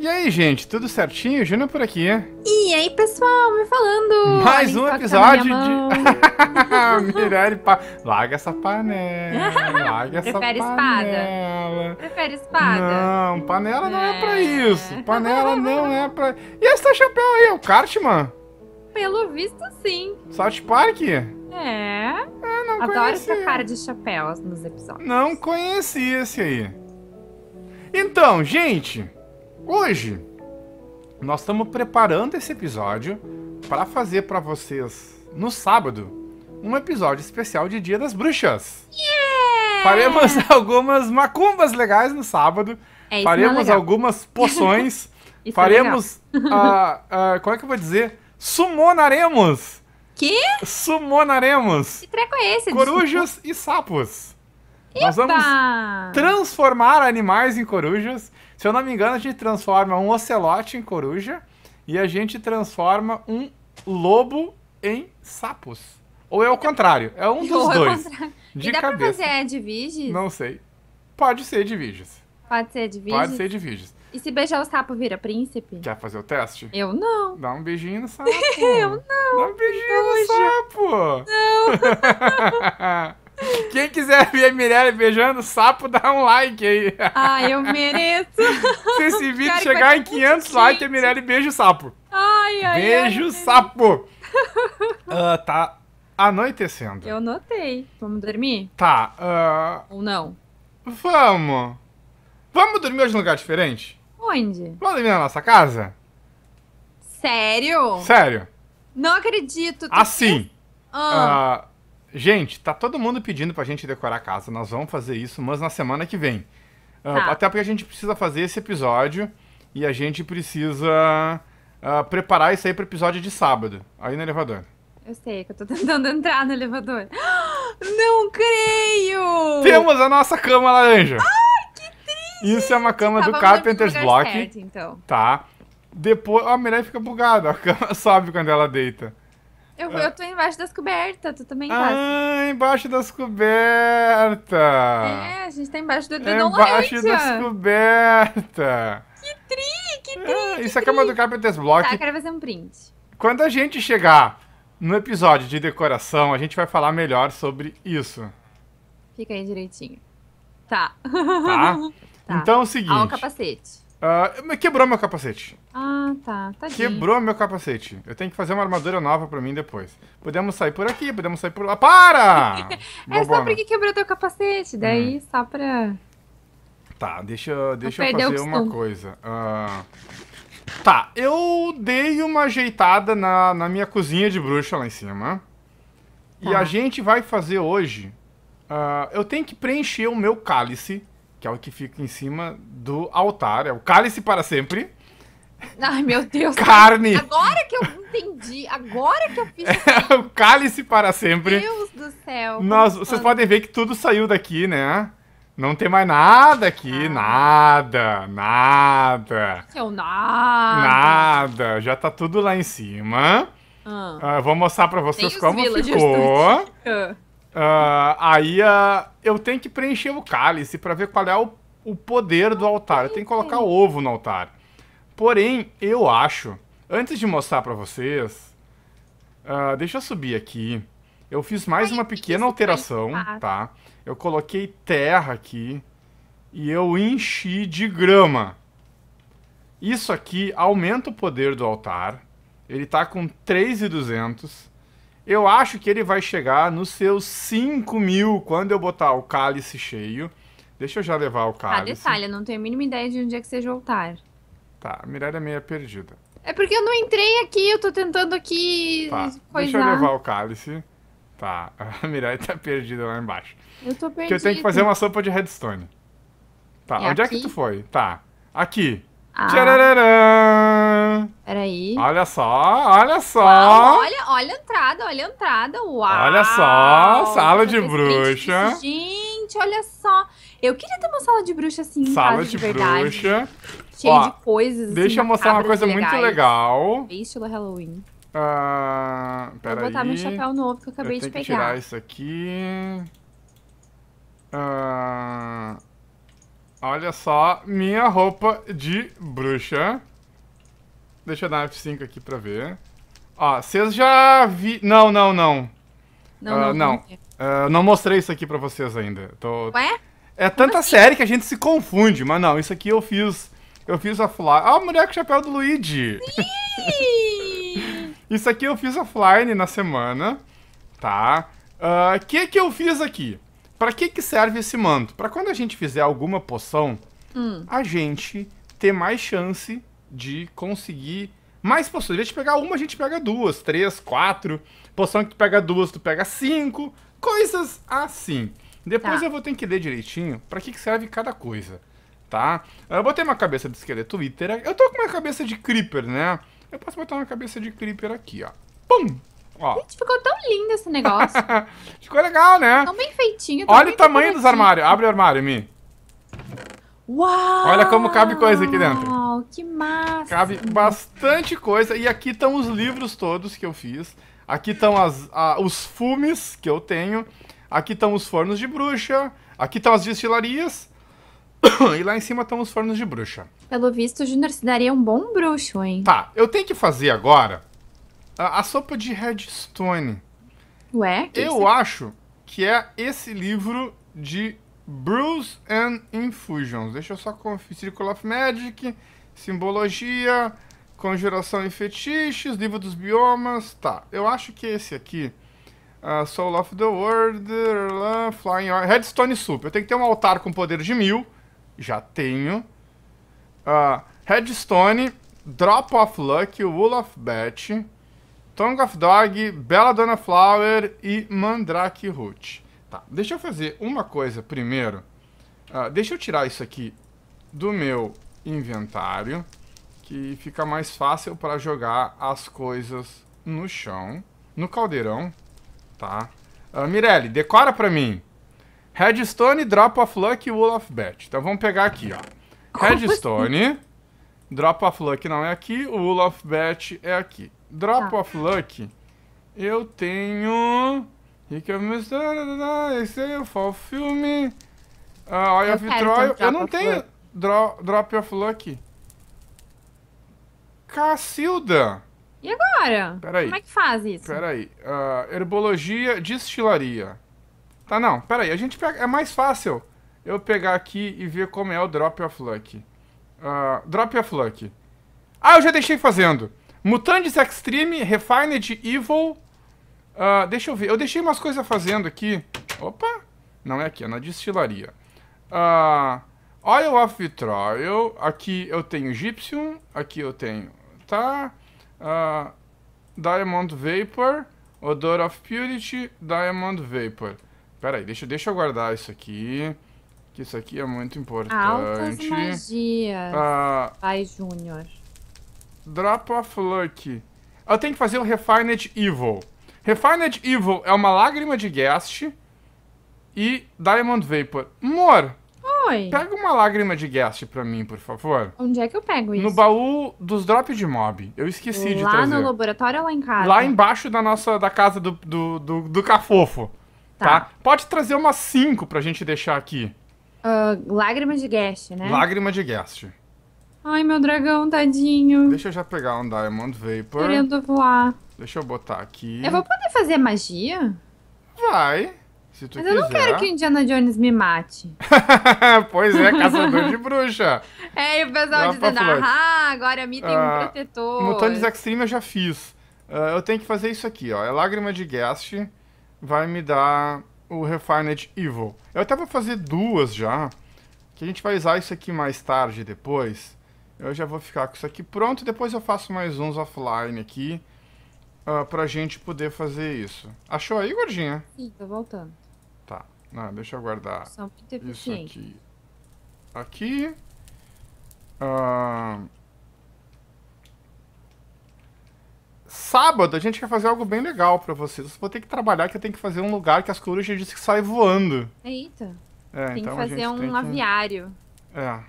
E aí, gente, tudo certinho? Júnior por aqui. E aí, pessoal, me falando. Mais um episódio de. Mirelle, pa, Larga essa panela. Larga Prefere essa panela. Espada. Prefere espada? Não, panela não é pra é. isso. Panela não é pra. E essa chapéu aí, é o Cartman? Pelo visto, sim. South Park? É. é não Adoro essa cara de chapéu nos episódios. Não conhecia esse aí. Então, gente. Hoje, nós estamos preparando esse episódio para fazer para vocês, no sábado, um episódio especial de Dia das Bruxas. Yeah! Faremos algumas macumbas legais no sábado. É, faremos é algumas poções. É faremos. É uh, uh, como é que eu vou dizer? Sumonaremos! Que? Sumonaremos! Que treco é esse? Corujas e sapos. Epa! Nós vamos transformar animais em corujas se eu não me engano, a gente transforma um ocelote em coruja e a gente transforma um lobo em sapos. Ou é o contrário, é um dos é dois. De e dá cabeça. pra fazer é, de Não sei. Pode ser de virgens. Pode ser de virgens? Pode ser de virgens. E se beijar o sapo vira príncipe? Quer fazer o teste? Eu não. Dá um beijinho no sapo. eu não. Dá um beijinho no sapo. Não. Quem quiser ver a Mirelle beijando o sapo, dá um like aí. Ah, eu mereço. Se esse vídeo Cara, chegar em 500 likes, a Mirelle beija o sapo. Ai, ai, Beijo, ai, sapo. uh, tá anoitecendo. Eu notei. Vamos dormir? Tá. Uh... Ou não? Vamos. Vamos dormir hoje num lugar diferente? Onde? Vamos dormir na nossa casa? Sério? Sério. Não acredito. Assim. Ah. Uh, Gente, tá todo mundo pedindo pra gente decorar a casa. Nós vamos fazer isso, mas na semana que vem. Ah, tá. Até porque a gente precisa fazer esse episódio e a gente precisa uh, preparar isso aí pro episódio de sábado, aí no elevador. Eu sei, é que eu tô tentando entrar no elevador. Não creio! Temos a nossa cama laranja. Ai, que triste! Isso é uma cama do Carpenter's Block. Certo, então. Tá. Depois, a mulher fica bugada, a cama sobe quando ela deita. Eu, é. eu tô embaixo das cobertas, tu também tá. Ah, embaixo das cobertas! É, a gente tá embaixo do é dedão Embaixo das cobertas! Que tri, que tri! É, isso é cama do Carpenter's Block. Tá, quero fazer um print. Quando a gente chegar no episódio de decoração, a gente vai falar melhor sobre isso. Fica aí direitinho. Tá. Tá? tá. Então é o seguinte... o capacete. Uh, quebrou meu capacete. Ah, tá. Tadinho. Quebrou meu capacete. Eu tenho que fazer uma armadura nova pra mim depois. Podemos sair por aqui, podemos sair por lá. Para! é só porque quebrou teu capacete. Daí hum. só pra. Tá, deixa, deixa eu fazer uma coisa. Uh, tá, eu dei uma ajeitada na, na minha cozinha de bruxa lá em cima. Tá. E a gente vai fazer hoje. Uh, eu tenho que preencher o meu cálice que é o que fica em cima do altar, é o cálice para sempre. Ai, meu Deus. Carne. Agora que eu entendi, agora que eu fiz. É, o cálice para sempre. Meu Deus do céu. Nós, vocês podem ver que tudo saiu daqui, né? Não tem mais nada aqui, ah. nada, nada. Seu nada. Nada, já tá tudo lá em cima. Ah. Ah, vou mostrar para vocês como ficou. Uh, aí uh, eu tenho que preencher o cálice para ver qual é o, o poder do altar. Eu tenho que colocar uhum. ovo no altar. Porém, eu acho, antes de mostrar para vocês, uh, deixa eu subir aqui. Eu fiz mais uma pequena tá alteração, tá? Eu coloquei terra aqui e eu enchi de grama. Isso aqui aumenta o poder do altar. Ele tá com 3,200. Eu acho que ele vai chegar nos seus 5 mil quando eu botar o cálice cheio. Deixa eu já levar o tá, cálice. Ah, detalhe, eu não tenho a mínima ideia de onde é que seja o altar. Tá, a Mirella é meia perdida. É porque eu não entrei aqui, eu tô tentando aqui tá, coisar. Deixa eu levar o cálice. Tá, a Mirai tá perdida lá embaixo. Eu tô perdida. Porque eu tenho que fazer uma sopa de redstone. Tá, é onde aqui? é que tu foi? Tá, aqui. Ah. Tchararã. Peraí. Olha só, olha só. Uau, olha, olha a entrada, olha a entrada. Uau. Olha só, sala de bruxa. Gente, olha só. Eu queria ter uma sala de bruxa assim, Sala casa, de, de bruxa. Cheia Ó, de coisas. Assim, deixa assim, eu mostrar uma coisa legais. muito legal. Bem estilo Halloween. Ah, peraí. Vou botar meu chapéu novo que eu acabei eu de pegar. tirar isso aqui. Ah... Olha só minha roupa de bruxa. Deixa eu dar F5 aqui pra ver. Ó, vocês já vi... Não, não, não. Não, uh, não. Não. Uh, não mostrei isso aqui pra vocês ainda. Tô... Ué? É tanta assim? série que a gente se confunde, mas não, isso aqui eu fiz... Eu fiz offline. Ah, mulher com o chapéu do Luigi! isso aqui eu fiz offline na semana, tá? O uh, ah, que que eu fiz aqui? Para que, que serve esse manto? Para quando a gente fizer alguma poção, hum. a gente ter mais chance de conseguir mais poções. Em vez de pegar uma, a gente pega duas, três, quatro. Poção que tu pega duas, tu pega cinco. Coisas assim. Depois tá. eu vou ter que ler direitinho para que, que serve cada coisa, tá? Eu botei uma cabeça de esqueleto Twitter. Eu tô com uma cabeça de Creeper, né? Eu posso botar uma cabeça de Creeper aqui, ó. Pum! Ó. Gente, ficou tão lindo esse negócio. ficou legal, né? Tão bem feitinho. Tão Olha bem o tamanho dos armários. Abre o armário, Mi. Uau! Olha como cabe coisa aqui dentro. Uau, que massa! Cabe bastante coisa. E aqui estão os livros todos que eu fiz. Aqui estão os fumes que eu tenho. Aqui estão os fornos de bruxa. Aqui estão as destilarias. e lá em cima estão os fornos de bruxa. Pelo visto, o Junior se daria um bom bruxo, hein? Tá, eu tenho que fazer agora a, Sopa de Redstone. Ué? Eu acho que é esse livro de Brews and Infusions. Deixa eu só conferir. Circle of Magic, Simbologia, Conjuração e Fetiches, Livro dos Biomas. Tá, eu acho que esse aqui. Uh, Soul of the World, Flying Or Redstone Soup. Eu tenho que ter um altar com poder de mil. Já tenho. Uh, Redstone, Drop of Luck, Wool of bat Tongue of Dog, Bella Donna Flower e Mandrake Root. Tá, deixa eu fazer uma coisa primeiro. Uh, deixa eu tirar isso aqui do meu inventário, que fica mais fácil para jogar as coisas no chão, no caldeirão, tá? Uh, Mirelle, decora para mim. Redstone, Drop of Luck e Wool of Bet. Então vamos pegar aqui, ó. Redstone, Drop of Luck não é aqui, o Wool of Bet é aqui. Drop tá. of Luck, eu tenho... Rick of Mystery, esse aí, é Fall Filme, uh, ah, Eye of Troy. Então eu não tenho dro Drop of Luck. Cacilda! E agora? Peraí. Como é que faz isso? Peraí. Uh, herbologia, destilaria. Tá, não. Peraí. A gente pega... É mais fácil eu pegar aqui e ver como é o Drop of Luck. Uh, drop of Luck. Ah, eu já deixei fazendo. Mutantes Extreme, Refined Evil. Uh, deixa eu ver. Eu deixei umas coisas fazendo aqui. Opa! Não é aqui, é na destilaria. Uh, Oil of Vitriol. Aqui eu tenho Gypsum. Aqui eu tenho... Tá? Uh, Diamond Vapor. Odor of Purity. Diamond Vapor. Pera aí, deixa, deixa eu guardar isso aqui. Que isso aqui é muito importante. Altas magias. Uh, Pai Júnior. Drop of Luck. Eu tenho que fazer o Refined Evil. Refined Evil é uma lágrima de Guest e Diamond Vapor. Mor, Oi. pega uma lágrima de Guest pra mim, por favor. Onde é que eu pego isso? No baú dos drops de mob. Eu esqueci lá de trazer. Lá no laboratório ou lá em casa? Lá embaixo da nossa, da casa do, do, do, do Cafofo. Tá. tá. Pode trazer umas cinco pra gente deixar aqui. Uh, lágrima de Guest, né? Lágrima de Guest. Ai, meu dragão, tadinho. Deixa eu já pegar um Diamond Vapor. Querendo voar. Deixa eu botar aqui. Eu vou poder fazer magia? Vai. Se tu Mas quiser. eu não quero que o Indiana Jones me mate. pois é, caçador de bruxa. É, e o pessoal dizendo, ah, agora a mim tem um ah, protetor. Mutantes Extreme eu já fiz. Uh, eu tenho que fazer isso aqui, ó. É Lágrima de Guest. Vai me dar o Refined Evil. Eu até vou fazer duas já. Que a gente vai usar isso aqui mais tarde, depois. Eu já vou ficar com isso aqui pronto. Depois eu faço mais uns offline aqui. Uh, pra gente poder fazer isso. Achou aí, gordinha? Sim, tô voltando. Tá. Não, deixa eu guardar isso aqui. Aqui. Uh... Sábado a gente quer fazer algo bem legal pra vocês. Eu vou ter que trabalhar que eu tenho que fazer um lugar que as corujas dizem que saem voando. Eita. É, tem então que fazer um aviário. É.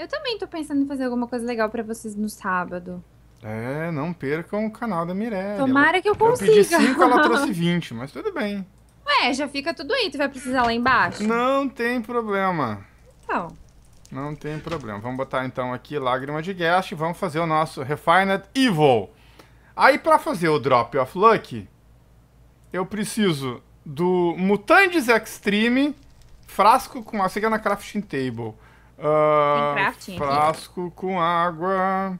Eu também tô pensando em fazer alguma coisa legal para vocês no sábado. É, não percam o canal da Mirella. Tomara que eu consiga. Eu pedi 5, ela trouxe 20, mas tudo bem. Ué, já fica tudo aí, tu vai precisar lá embaixo? Não tem problema. Então. Não tem problema. Vamos botar então aqui Lágrima de Guest, vamos fazer o nosso Refined Evil. Aí para fazer o Drop of Luck, eu preciso do Mutantes Extreme, frasco com a na crafting table. Uh, crafting frasco aqui. com água.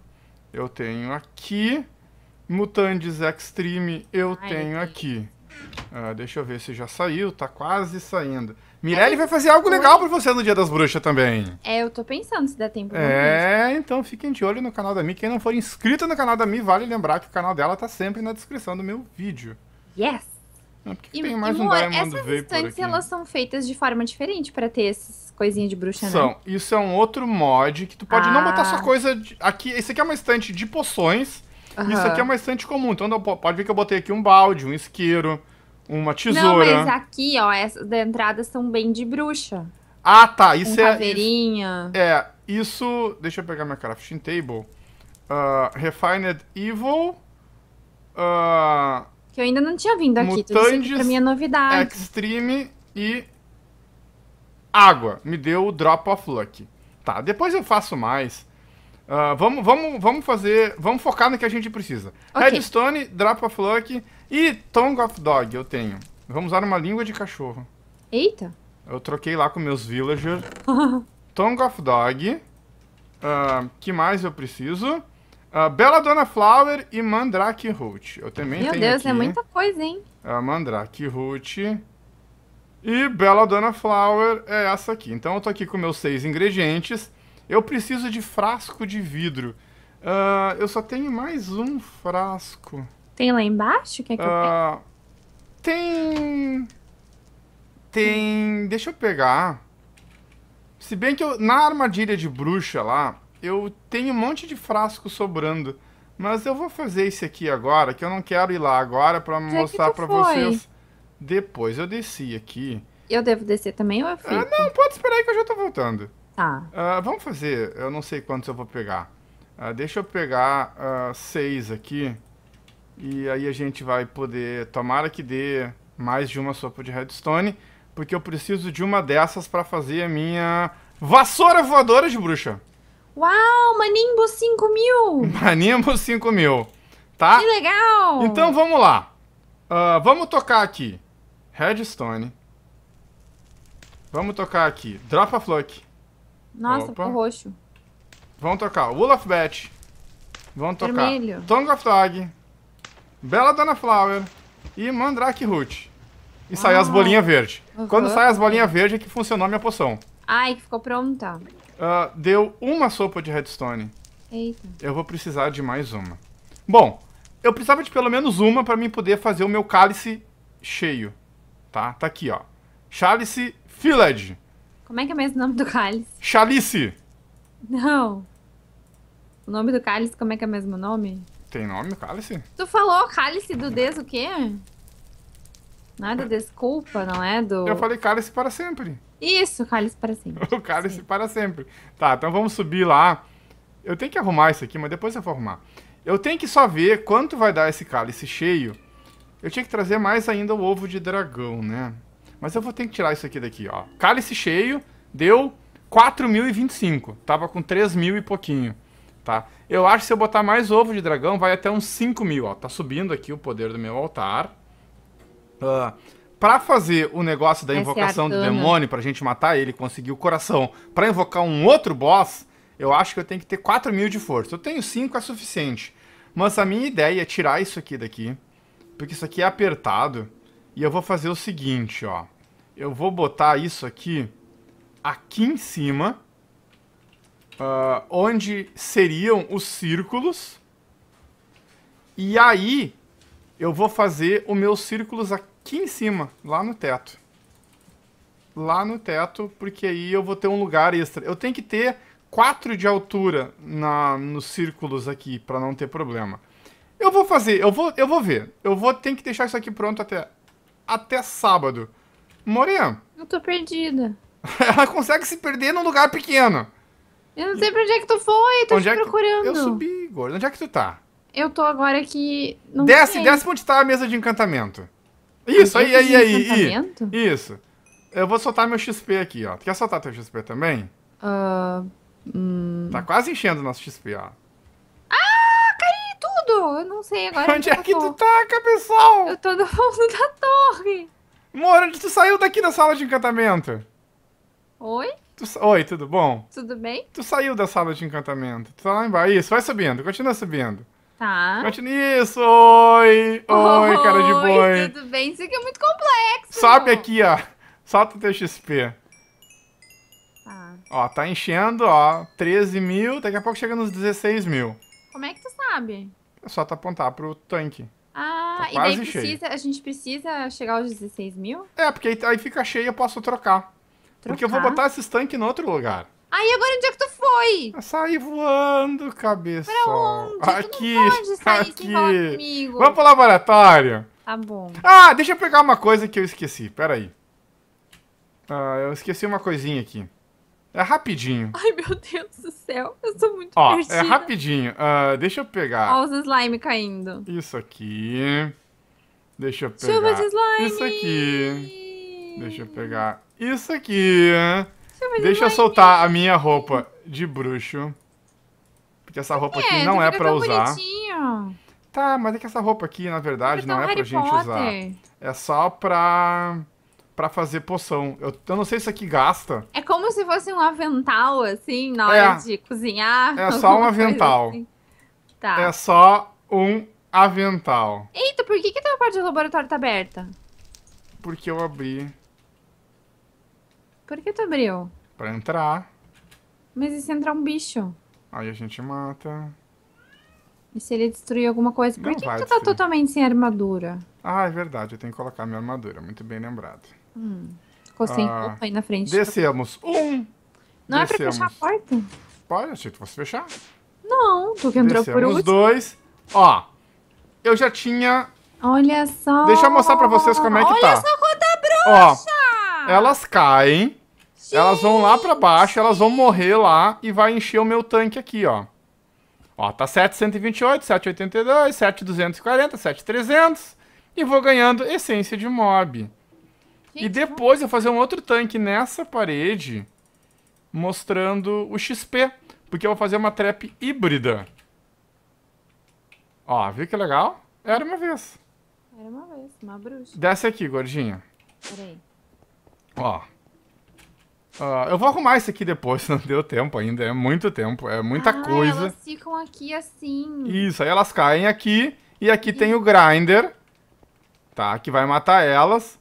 Eu tenho aqui. Mutantes Extreme eu Ai, tenho eu aqui. Uh, deixa eu ver se já saiu, tá quase saindo. É Mirelle é, vai fazer algo legal para você no Dia das Bruxas também. É, eu tô pensando se dá tempo. É, então fiquem de olho no canal da Mi. Quem não for inscrito no canal da Mi, vale lembrar que o canal dela tá sempre na descrição do meu vídeo. Yes! É e, tem mais e, um Moura, essas estantes aqui. elas são feitas de forma diferente para ter essas coisinhas de bruxa, são. né? São. Isso é um outro mod que tu pode ah. não botar sua ah. coisa... De, aqui, Isso aqui é uma estante de poções. Uhum. Isso aqui é uma estante comum. Então pode ver que eu botei aqui um balde, um isqueiro, uma tesoura. Não, mas aqui, ó, essas da entrada são bem de bruxa. Ah, tá. Isso um é... caveirinha. Isso, é, isso... Deixa eu pegar minha crafting table. Uh, Refined Evil... Uh, que eu ainda não tinha vindo aqui. É Mutantes, pra novidade. Extreme e água. Me deu o Drop of Luck. Tá, depois eu faço mais. Uh, vamos, vamos, vamos fazer. Vamos focar no que a gente precisa. Okay. Redstone, Drop of Luck e Tongue of Dog eu tenho. Vamos usar uma língua de cachorro. Eita! Eu troquei lá com meus villagers. Tongue of Dog. Uh, que mais eu preciso? Uh, Bela Dona Flower e Mandrake Root. Eu também Meu tenho Deus, é aqui. é muita coisa, hein? Uh, Mandrake Root. E Bela Dona Flower é essa aqui. Então eu tô aqui com meus seis ingredientes. Eu preciso de frasco de vidro. Uh, eu só tenho mais um frasco. Tem lá embaixo? Quer que uh, eu Tem... Tem... Deixa eu pegar. Se bem que eu, na armadilha de bruxa lá, eu tenho um monte de frasco sobrando. Mas eu vou fazer esse aqui agora, que eu não quero ir lá agora para mostrar para vocês. Depois eu desci aqui. Eu devo descer também ou eu é fico? Ah, não, pode esperar aí que eu já tô voltando. Tá. Ah, vamos fazer, eu não sei quantos eu vou pegar. Ah, deixa eu pegar ah, seis aqui. E aí a gente vai poder, tomara que dê mais de uma sopa de redstone, porque eu preciso de uma dessas para fazer a minha vassoura voadora de bruxa. Uau, Manimbo 5000! Manimbo 5000, tá? Que legal! Então vamos lá. Uh, vamos tocar aqui Redstone. Vamos tocar aqui Drop a Fluck. Nossa, pro roxo. Vamos tocar Wool of Bat. Vamos tocar Vermelho. Tongue of Dog. Bela Dona Flower. E Mandrake Root. E ah. saiu as bolinhas verdes. Uhum. Quando sai as bolinhas verdes é que funcionou a minha poção. Ai, que ficou pronta. Uh, deu uma sopa de redstone. Eita. Eu vou precisar de mais uma. Bom, eu precisava de pelo menos uma para mim poder fazer o meu cálice cheio. Tá? Tá aqui, ó. Chalice Filled. Como é que é mesmo o nome do cálice? Chalice. Não. O nome do cálice, como é que é mesmo o nome? Tem nome, cálice? Tu falou cálice do Des o quê? Nada, é desculpa, não é do... Eu falei cálice para sempre. Isso, cálice para sempre. O cálice Sim. para sempre. Tá, então vamos subir lá. Eu tenho que arrumar isso aqui, mas depois eu vou arrumar. Eu tenho que só ver quanto vai dar esse cálice cheio. Eu tinha que trazer mais ainda o ovo de dragão, né? Mas eu vou ter que tirar isso aqui daqui, ó. Cálice cheio deu 4.025. Tava com 3.000 e pouquinho, tá? Eu acho que se eu botar mais ovo de dragão, vai até uns 5.000, ó. Tá subindo aqui o poder do meu altar. Ah... Uh, para fazer o negócio da invocação do demônio, pra gente matar ele, conseguir o coração, para invocar um outro boss, eu acho que eu tenho que ter 4 mil de força. Eu tenho 5, é suficiente. Mas a minha ideia é tirar isso aqui daqui, porque isso aqui é apertado, e eu vou fazer o seguinte, ó. Eu vou botar isso aqui, aqui em cima, uh, onde seriam os círculos, e aí eu vou fazer os meus círculos aqui aqui em cima, lá no teto. Lá no teto, porque aí eu vou ter um lugar extra. Eu tenho que ter 4 de altura na, nos círculos aqui, para não ter problema. Eu vou fazer, eu vou, eu vou ver. Eu vou ter que deixar isso aqui pronto até, até sábado. Morena. Eu tô perdida. Ela consegue se perder num lugar pequeno. Eu não sei pra onde é que tu foi, tô onde te é procurando. Que... Eu subi, gordo. Onde é que tu tá? Eu tô agora aqui. Não desce, sei. desce onde tá a mesa de encantamento. Isso, aí, aí, aí. Isso. Eu vou soltar meu XP aqui, ó. Tu quer soltar teu XP também? Uh, hum... Tá quase enchendo o nosso XP, ó. Ah, caí tudo! Eu não sei agora. Onde é que tu taca, pessoal? Eu tô no fundo da torre. Mora, tu saiu daqui da sala de encantamento? Oi? Tu, oi, tudo bom? Tudo bem? Tu saiu da sala de encantamento. Tu tá lá embaixo. Isso, vai subindo, continua subindo. Tá. Conte nisso! Oi! Oi, oh, cara de boi! Tudo bem? Isso aqui é muito complexo! Sobe aqui, ó. Solta o teu XP. Tá. Ó, tá enchendo, ó. 13 mil, daqui a pouco chega nos 16 mil. Como é que tu sabe? É só tu apontar pro tanque. Ah, tá e daí precisa, a gente precisa chegar aos 16 mil? É, porque aí, aí fica cheio e eu posso trocar. trocar. Porque eu vou botar esses tanques em outro lugar. Aí agora onde é que tu foi? saí voando, cabeça. Pra onde? Aqui, tu não pode sair aqui. sem falar comigo. Vamos pro laboratório. Tá bom. Ah, deixa eu pegar uma coisa que eu esqueci. Pera aí. Ah, eu esqueci uma coisinha aqui. É rapidinho. Ai, meu Deus do céu. Eu sou muito Ó, é perdida. é rapidinho. Uh, deixa eu pegar. Ó os slime caindo. Isso aqui. Deixa eu pegar. Chuva de slime. Isso aqui. Deixa eu pegar. Isso aqui. Deixa eu soltar a minha roupa de bruxo. Porque essa roupa aqui é, não então é pra usar. Tá, mas é que essa roupa aqui, na verdade, não é pra gente usar. É só pra, pra fazer poção. Eu, eu não sei se isso aqui gasta. É como se fosse um avental, assim, na é. hora é, de cozinhar. É só um avental. Assim. Tá. É só um avental. Eita, por que, que a tua parte do laboratório tá aberta? Porque eu abri por que tu abriu? Pra entrar. Mas e se entrar um bicho? Aí a gente mata. E se ele destruir alguma coisa? Por Não que, que tu tá totalmente sem armadura? Ah, é verdade. Eu tenho que colocar minha armadura. Muito bem lembrado. Hum. Ficou sem Ah, roupa aí na frente. Tá descemos. Um. Não é pra fechar a porta? Pode, achei que fosse fechar. Não, tu que entrou por Descemos último. dois. Ó, eu já tinha... Olha só. Deixa eu mostrar pra vocês como é que Olha tá. só quanta Ó, bruxa! elas caem Gente. Elas vão lá pra baixo, elas vão morrer lá e vai encher o meu tanque aqui, ó. Ó, tá 728, 782, 7240, 7300. E vou ganhando essência de mob. Gente, e depois eu vou fazer um outro tanque nessa parede, mostrando o XP. Porque eu vou fazer uma trap híbrida. Ó, viu que legal? Era uma vez. Era uma vez, uma bruxa. Desce aqui, gordinha. Peraí. Ó. Uh, eu vou arrumar isso aqui depois, não deu tempo ainda. É muito tempo, é muita ah, coisa. Elas ficam aqui assim. Isso, aí elas caem aqui. E aqui e... tem o grinder, tá? Que vai matar elas,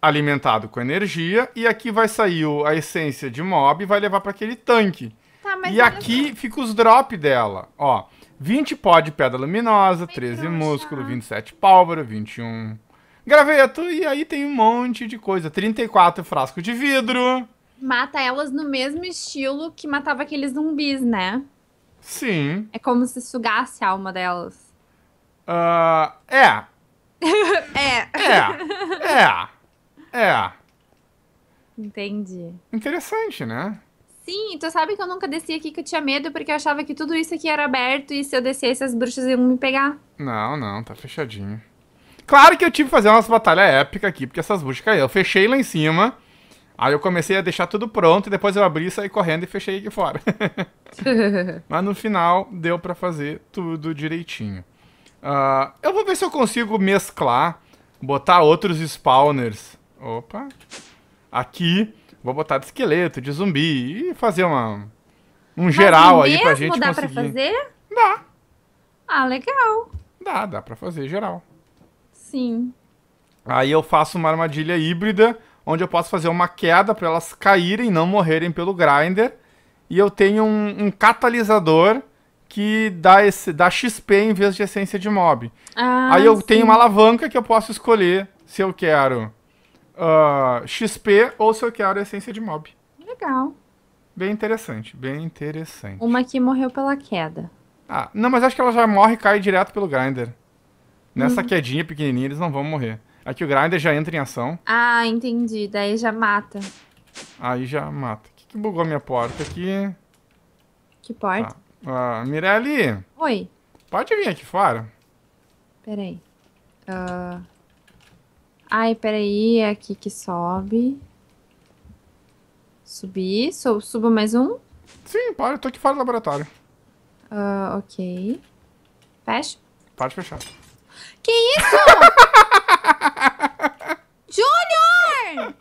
alimentado com energia. E aqui vai sair o, a essência de mob e vai levar para aquele tanque. Tá, e aqui só. fica os drop dela, ó. 20 pó de pedra luminosa, Bem 13 trouxa. músculo, 27 pálvora, 21 graveto, e aí tem um monte de coisa. 34 frasco de vidro mata elas no mesmo estilo que matava aqueles zumbis, né? Sim. É como se sugasse a alma delas. Uh, é. é. É. É. É. Entendi. Interessante, né? Sim, tu sabe que eu nunca desci aqui que eu tinha medo porque eu achava que tudo isso aqui era aberto e se eu descesse as bruxas iam me pegar. Não, não, tá fechadinho. Claro que eu tive que fazer umas batalhas épicas aqui, porque essas bruxas caíram. Eu fechei lá em cima. Aí eu comecei a deixar tudo pronto e depois eu abri, saí correndo e fechei aqui fora. Mas no final deu para fazer tudo direitinho. Uh, eu vou ver se eu consigo mesclar, botar outros spawners. Opa. Aqui, vou botar de esqueleto, de zumbi e fazer uma, um geral aí pra gente dá conseguir. dá pra fazer? Dá. Ah, legal. Dá, dá pra fazer geral. Sim. Aí eu faço uma armadilha híbrida onde eu posso fazer uma queda para elas caírem, não morrerem pelo grinder. E eu tenho um, um catalisador que dá, esse, dá XP em vez de essência de mob. Ah, Aí eu sim. tenho uma alavanca que eu posso escolher se eu quero uh, ah, XP ou se eu quero essência de mob. Legal. Bem interessante, bem interessante. Uma que morreu pela queda. Ah, não, mas acho que ela já morre e cai direto pelo grinder. Nessa uhum. quedinha pequenininha eles não vão morrer. Aqui o grinder já entra em ação. Ah, entendi. Daí já mata. Aí já mata. O que, que bugou a minha porta aqui? Que porta? Ah, ah, Mirelle! Oi. Pode vir aqui fora? Peraí. Uh... Ai, peraí. É aqui que sobe. Subi. Sou, subo mais um? Sim, pode. Eu tô aqui fora do laboratório. Uh, ok. Fecha? Pode fechar. Que isso? Junior!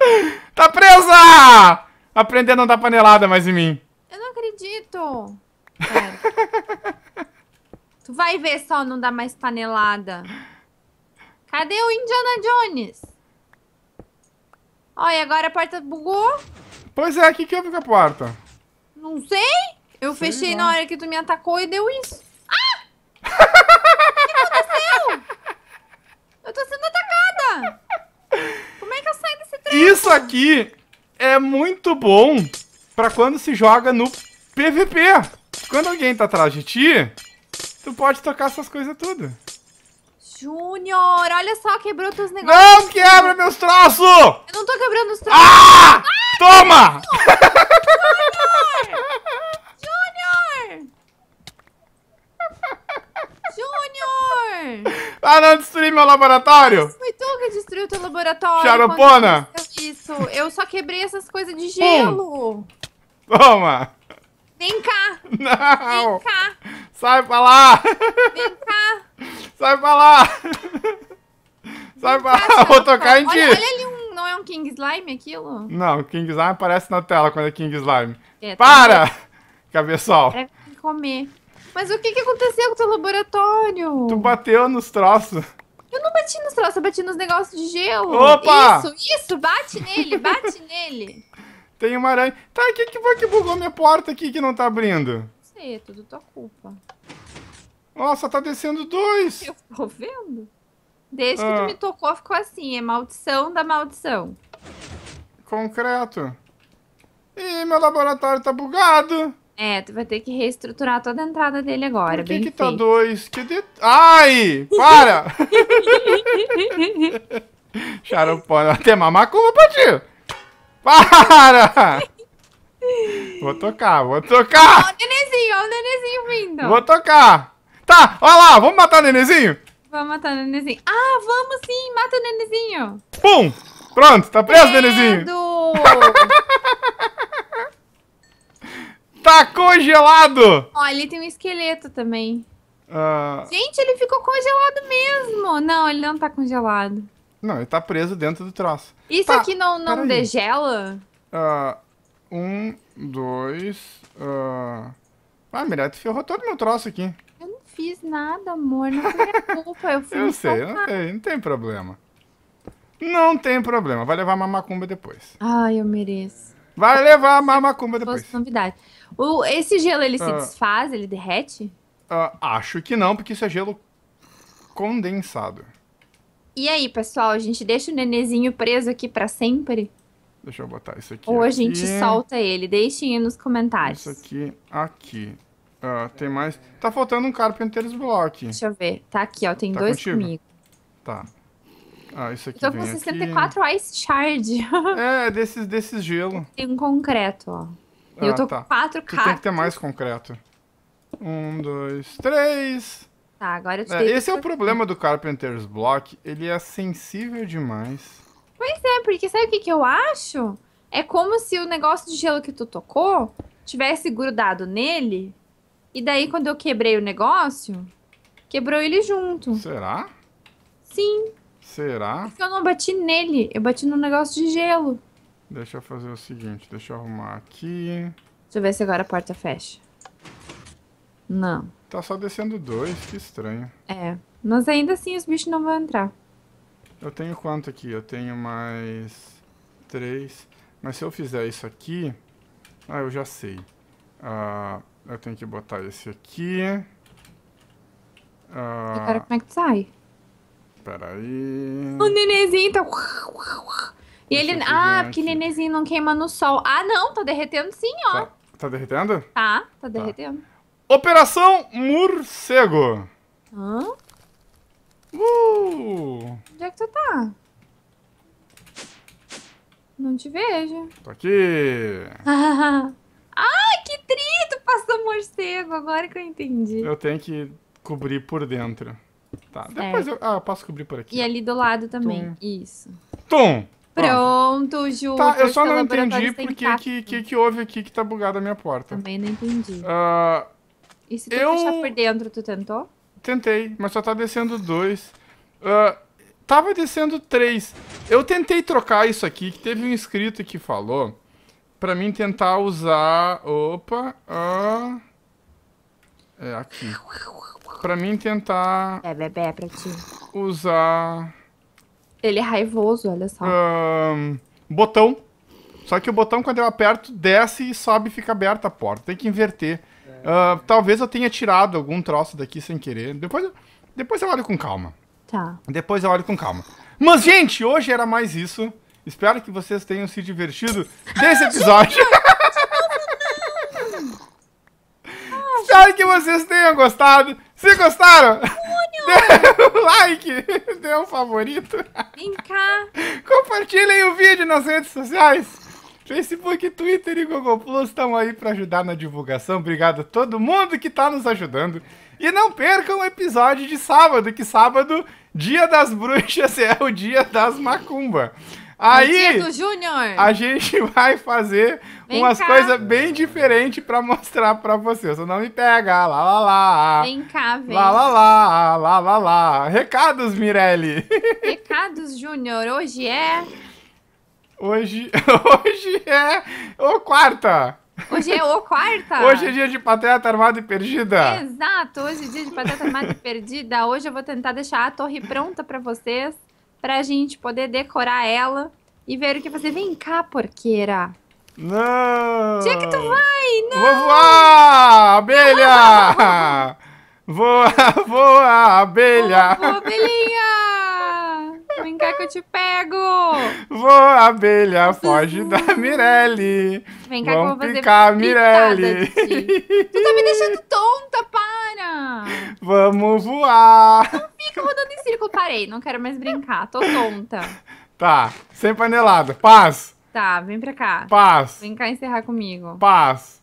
Tá presa! Aprender não dá panelada mais em mim. Eu não acredito. É. tu vai ver só não dá mais panelada. Cadê o Indiana Jones? Olha, agora a porta bugou. Pois é, o que que houve com a porta? Não sei. Eu sei fechei não. na hora que tu me atacou e deu isso. Ah! o que aconteceu? Eu tô sendo atacada! Como é que eu saio desse trem? Isso aqui é muito bom pra quando se joga no PVP. Quando alguém tá atrás de ti, tu pode tocar essas coisas tudo. Júnior, olha só, quebrou teus negócios. Não quebra meus troços! Eu não tô quebrando os troços. Ah! ah toma! amor! Ah, não destruí meu laboratório! Foi tu que destruiu teu laboratório! Charopona! Isso, eu só quebrei essas coisas de gelo! Pum. Toma! Vem cá! Não! Vem cá! Sai pra lá! Vem cá! Sai pra lá! Sai pra lá! Vou tocar em ti! Olha, olha ali um... Não é um King Slime aquilo? Não, King Slime aparece na tela quando é King Slime. É, tá para! Tá Cabeçol! Deve comer. Mas o que, que aconteceu com o teu laboratório? Tu bateu nos troços. Eu não bati nos troços, eu bati nos negócios de gelo. Opa! Isso, isso, bate nele, bate nele. Tem uma aranha. Tá, o que, que foi que bugou minha porta aqui que não tá abrindo? Não sei, é tudo tua culpa. Nossa, tá descendo dois. Eu tô vendo. Desde ah. que tu ah. me tocou, ficou assim. É maldição da maldição. Concreto. Ih, meu laboratório tá bugado. É, tu vai ter que reestruturar toda a entrada dele agora. Por que, bem que tá dois? Que de... Ai! Para! Charopona, até mamacumba, Patinho! Para! Vou tocar, vou tocar! Olha o nenenzinho, olha o nenenzinho vindo! Vou tocar! Tá, olha lá, vamos matar o nenenzinho? Vamos matar o nenenzinho. Ah, vamos sim, mata o nenenzinho! Pum! Pronto, tá preso, Dedo. nenenzinho! Tá congelado! Olha, ele tem um esqueleto também. Uh... Gente, ele ficou congelado mesmo. Não, ele não tá congelado. Não, ele tá preso dentro do troço. Isso tá, aqui não, não degela? Uh, um, dois. Uh... Ah, melhor, tu ferrou todo meu troço aqui. Eu não fiz nada, amor. Não é minha culpa. Eu fui. eu sei, eu não tem, não tem problema. Não tem problema. Vai levar uma macumba depois. Ah, eu mereço. Vai levar a mamacumba depois. Novidade. O, esse gelo, ele se ah. desfaz? Ele derrete? Ah, acho que não, porque isso é gelo condensado. E aí, pessoal, a gente deixa o nenezinho preso aqui para sempre? Deixa eu botar isso aqui. Ou a gente solta ele. Deixem aí nos comentários. Isso aqui, aqui. Uh, tem mais. Tá faltando um Carpenter's Block. Deixa eu ver. Tá aqui, ó. Tem tá dois contigo? comigo. Tá. Ah, isso aqui. Estou com 64 aqui. Ice Shard. É, desses, desses gelo. Tem um concreto, ó. Ah, eu tô tá. com 4 k Tem que ter mais concreto. Um, dois, três. Tá, agora eu te é, Esse é o problema do Carpenter's Block. Ele é sensível demais. Pois é, porque sabe o que, que eu acho? É como se o negócio de gelo que tu tocou tivesse grudado nele. E daí, quando eu quebrei o negócio, quebrou ele junto. Será? Sim. Será? Porque eu não bati nele, eu bati no negócio de gelo. Deixa eu fazer o seguinte, deixa eu arrumar aqui. Deixa eu ver se agora a porta fecha. Não. Tá só descendo dois, que estranho. É, mas ainda assim os bichos não vão entrar. Eu tenho quanto aqui? Eu tenho mais três. Mas se eu fizer isso aqui... Ah, eu já sei. Ah, eu tenho que botar esse aqui. Ah, eu como é que sai peraí. O nenenzinho tá. E Deixa ele. Ah, porque nenenzinho não queima no sol. Ah, não, tá derretendo sim, ó. Tá, tá derretendo? Tá, tá derretendo. Tá. Operação Morcego. Hã? Uh! Onde é que tu tá? Não te vejo. Tô aqui. Ah, que trito! Passou morcego, agora que eu entendi. Eu tenho que cobrir por dentro. Tá, depois eu, ah, eu posso cobrir por aqui. E ali do lado também. Tum. Isso. Tum! Pronto, Ju. Tá, eu só não entendi porque tá que, que, que houve aqui que tá bugada a minha porta. Também não entendi. Uh, e se tu eu... fechar por dentro, tu tentou? Tentei, mas só tá descendo dois. Uh, tava descendo três. Eu tentei trocar isso aqui, que teve um inscrito que falou pra mim tentar usar... Opa, uh... É aqui. Pra mim tentar... É, bebê, é pra ti. Usar... Ele é raivoso, olha só. Um, botão. Só que o botão, quando eu aperto, desce e sobe e fica aberta a porta. Tem que inverter. É. Uh, talvez eu tenha tirado algum troço daqui sem querer. Depois eu, depois eu olho com calma. Tá. Depois eu olho com calma. Mas, gente, hoje era mais isso. Espero que vocês tenham se divertido desse episódio. Espero que vocês tenham gostado. Se gostaram, dê um like, dê um favorito. Vem cá. Compartilhem o vídeo nas redes sociais. Facebook, Twitter e Google Plus estão aí para ajudar na divulgação. Obrigado a todo mundo que está nos ajudando. E não percam o episódio de sábado, que sábado, dia das bruxas, é o dia das macumba. Aí, a gente vai fazer Vem umas coisas bem diferentes pra mostrar pra você. Você não me pega, lá, lá, lá. Vem cá, vem. Lá, lá, lá, lá, lá, lá. Recados, Mirelle. Recados, Júnior. Hoje é... Hoje, hoje é o quarta. Hoje é o quarta. Hoje é dia de pateta armada e perdida. Exato, hoje é dia de pateta armada e perdida. Hoje eu vou tentar deixar a torre pronta para vocês pra gente poder decorar ela e ver o que fazer. Vem cá, porqueira. Não! é que tu vai! Não! Ah, vou voar, abelha! voa, voa, abelha! voa, abelhinha! Vem cá que eu te pego! vou abelha, foge da Mirelle! Vem cá Vamos que eu vou picar a Mirelle! Tu tá me deixando tonta, para! Vamos voar! Não fica rodando em círculo, parei, não quero mais brincar, tô tonta. Tá, sem panelada, paz! Tá, vem pra cá. Paz! Vem cá encerrar comigo. Paz!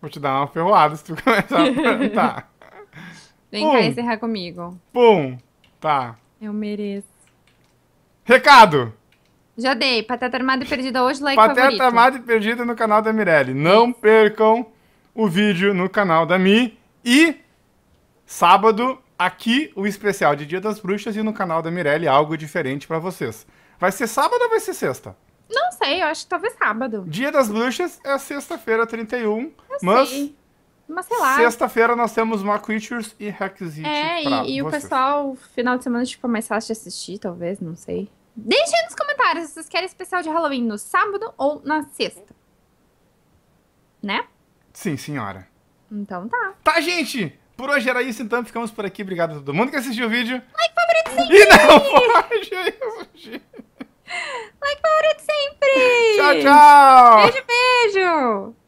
Vou te dar uma ferroada se tu começar a plantar. Vem Pum. cá encerrar comigo. Pum! Tá. Eu mereço. Recado! Já dei. Pateta Armada e Perdida hoje, like Pateta favorito. Armada e Perdida no canal da Mirelle. Não percam o vídeo no canal da Mi. E sábado, aqui, o especial de Dia das Bruxas e no canal da Mirelle, algo diferente para vocês. Vai ser sábado ou vai ser sexta? Não sei, eu acho que talvez sábado. Dia das Bruxas é sexta-feira 31, eu mas... Sei. Mas sei lá. Sexta-feira nós temos Creatures e Hacksit. É, e, e o pessoal, final de semana, tipo, é mais fácil de assistir, talvez, não sei. Deixem aí nos comentários se vocês querem especial de Halloween no sábado ou na sexta. Né? Sim, senhora. Então tá. Tá, gente! Por hoje era isso, então ficamos por aqui. Obrigado a todo mundo que assistiu o vídeo. Like favorito sempre! E não foge! Isso, Like favorito sempre! Tchau, tchau! Beijo, beijo!